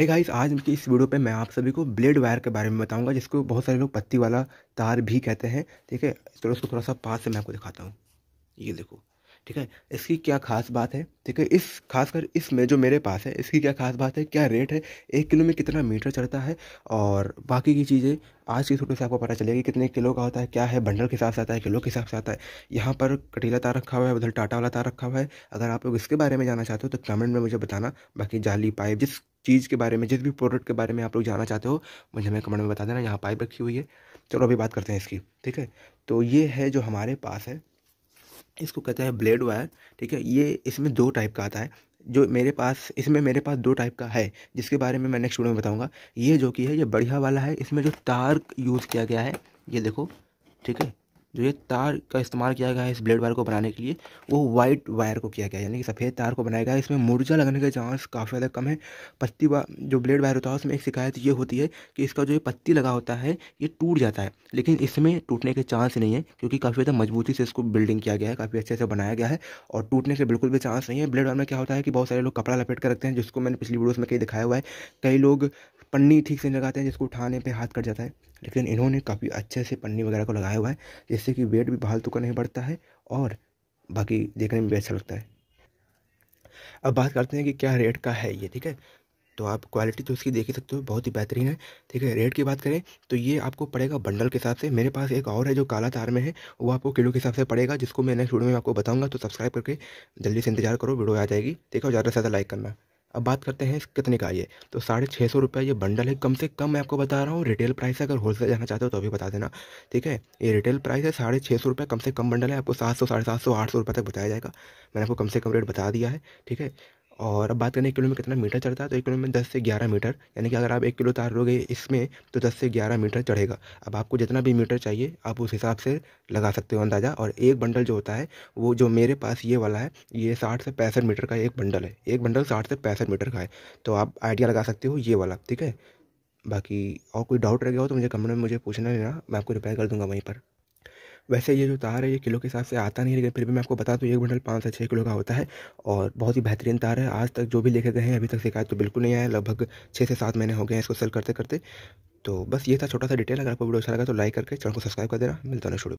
हे hey guys आज की इस वीडियो पे मैं आप सभी को ब्लेड वायर के बारे में बताऊंगा जिसको बहुत सारे लोग पत्ती वाला तार भी कहते हैं ठीक है तो उसको थोड़ा सा पास से मैं आपको दिखाता हूँ ये देखो ठीक है इसकी क्या खास बात है ठीक है इस खासकर इसमें जो मेरे पास है इसकी क्या खास बात है क्या रेट है एक किलो में कितना मीटर चढ़ता है और बाकी की चीज़ें आज की फोटो से आपको पता चलेगी कितने किलो का होता है क्या है बंडल के हिसाब से आता है किलो के हिसाब से आता है यहाँ पर कटीला तार रखा हुआ है उधर टाटा वाला तार रखा हुआ है अगर आप लोग इसके बारे में जाना चाहते हो तो कमेंट में मुझे बताना बाकी जाली पाइप जिस चीज़ के बारे में जिस भी प्रोडक्ट के बारे में आप लोग जानना चाहते हो मुझे हमें कमेंट में बता देना यहाँ पाइप रखी हुई है चलो अभी बात करते हैं इसकी ठीक है तो ये है जो हमारे पास है इसको कहते हैं ब्लेड वायर ठीक है ये इसमें दो टाइप का आता है जो मेरे पास इसमें मेरे पास दो टाइप का है जिसके बारे में मैं नेक्स्ट वीडियो में बताऊँगा ये जो कि है ये बढ़िया वाला है इसमें जो तार यूज़ किया गया है ये देखो ठीक है जो ये तार का इस्तेमाल किया गया है इस ब्लेड वायर को बनाने के लिए वो वाइट वायर को किया गया है यानी कि सफ़ेद तार को बनाया गया है इसमें मुर्जा लगने के चांस काफ़ी ज़्यादा कम है पत्ती जो ब्लेड वायर होता है उसमें एक शिकायत ये होती है कि इसका जो ये पत्ती लगा होता है ये टूट जाता है लेकिन इसमें टूटने के चांस नहीं है क्योंकि काफ़ी ज़्यादा मजबूती से इसको बिल्डिंग किया गया है काफ़ी अच्छे से बनाया गया है और टूटने के बिल्कुल भी चांस नहीं है ब्लेड वायर में क्या होता है कि बहुत सारे लोग कपड़ा लपेट कर रखते हैं जिसको मैंने पिछली वीडियोज़ में कहीं दिखाया हुआ है कई लोग पन्नी ठीक से नहीं लगाते हैं जिसको उठाने पे हाथ कट जाता है लेकिन इन्होंने काफ़ी अच्छे से पन्नी वगैरह को लगाया हुआ है जिससे कि वेट भी फालतू तो का नहीं बढ़ता है और बाकी देखने में भी अच्छा लगता है अब बात करते हैं कि क्या रेट का है ये ठीक है तो आप क्वालिटी तो उसकी देख ही सकते हो बहुत ही बेहतरीन है ठीक है रेट की बात करें तो ये आपको पड़ेगा बंडल के हिसाब से मेरे पास एक और है जो काला तार में है वो आपको किलो के हिसाब से पड़ेगा जिसको मैं नेक्स्ट वीडियो में आपको बताऊंगा तो सब्सक्राइब करके जल्दी से इंतजार करो वीडियो आ जाएगी ठीक और ज़्यादा से ज़्यादा लाइक करना अब बात करते हैं कितने का ये तो साढ़े छः सौ रुपये ये बंडल है कम से कम मैं आपको बता रहा हूँ रिटेल प्राइस है अगर होलसेल जाना चाहते हो तो अभी बता देना ठीक है ये रिटेल प्राइस है साढ़े छः सौ रुपये कम से कम बंडल है आपको सात सौ साढ़े सात सौ आठ सौ रुपये तक बताया जाएगा मैंने आपको कम से कम रेट बता दिया है ठीक है और अब बात करें एक किलो में कितना मीटर चढ़ता है तो एक किलो में दस से ग्यारह मीटर यानी कि अगर आप एक किलो तार लोगे इसमें तो दस से ग्यारह मीटर चढ़ेगा अब आपको जितना भी मीटर चाहिए आप उस हिसाब से लगा सकते हो अंदाज़ा और एक बंडल जो होता है वो जो मेरे पास ये वाला है ये साठ से पैंसठ मीटर का एक बंडल है एक बंडल साठ से पैंसठ मीटर का है तो आप आइडिया लगा सकते हो ये वाला ठीक है बाकी और कोई डाउट रह गया हो तो मुझे कमेंट में मुझे पूछना लेना मैं आपको रिप्लाई कर दूंगा वहीं पर वैसे ये जो तार है ये किलो के हिसाब से आता नहीं लेकिन फिर भी मैं आपको बता दूँ एक बंडल पाँच से छः किलो का होता है और बहुत ही बेहतरीन तार है आज तक जो भी लेके गए हैं अभी तक शिकायत तो बिल्कुल नहीं आया लगभग छः से सात महीने हो गए हैं इसको सेल करते करते तो बस ये था छोटा सा डिटेल अगर आपको वीडियो अच्छा लगा तो लाइक करके चैनल को सब्सक्राइब कर देना मिलता नहीं शुरू